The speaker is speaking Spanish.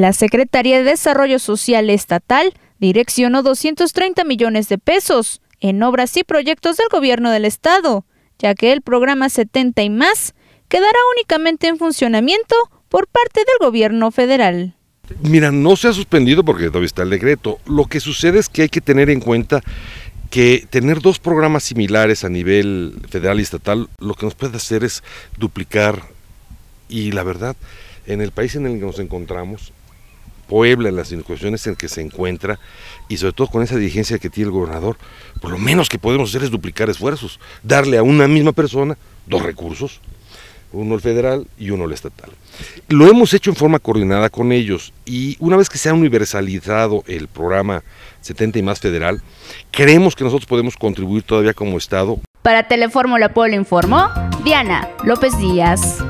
La Secretaría de Desarrollo Social Estatal direccionó 230 millones de pesos en obras y proyectos del gobierno del estado, ya que el programa 70 y más quedará únicamente en funcionamiento por parte del gobierno federal. Mira, no se ha suspendido porque todavía está el decreto. Lo que sucede es que hay que tener en cuenta que tener dos programas similares a nivel federal y estatal lo que nos puede hacer es duplicar y la verdad, en el país en el que nos encontramos, Puebla, en las situaciones en que se encuentra, y sobre todo con esa diligencia que tiene el gobernador, por lo menos que podemos hacer es duplicar esfuerzos, darle a una misma persona dos recursos, uno el federal y uno el estatal. Lo hemos hecho en forma coordinada con ellos y una vez que se ha universalizado el programa 70 y más federal, creemos que nosotros podemos contribuir todavía como Estado. Para la Puebla informó Diana López Díaz.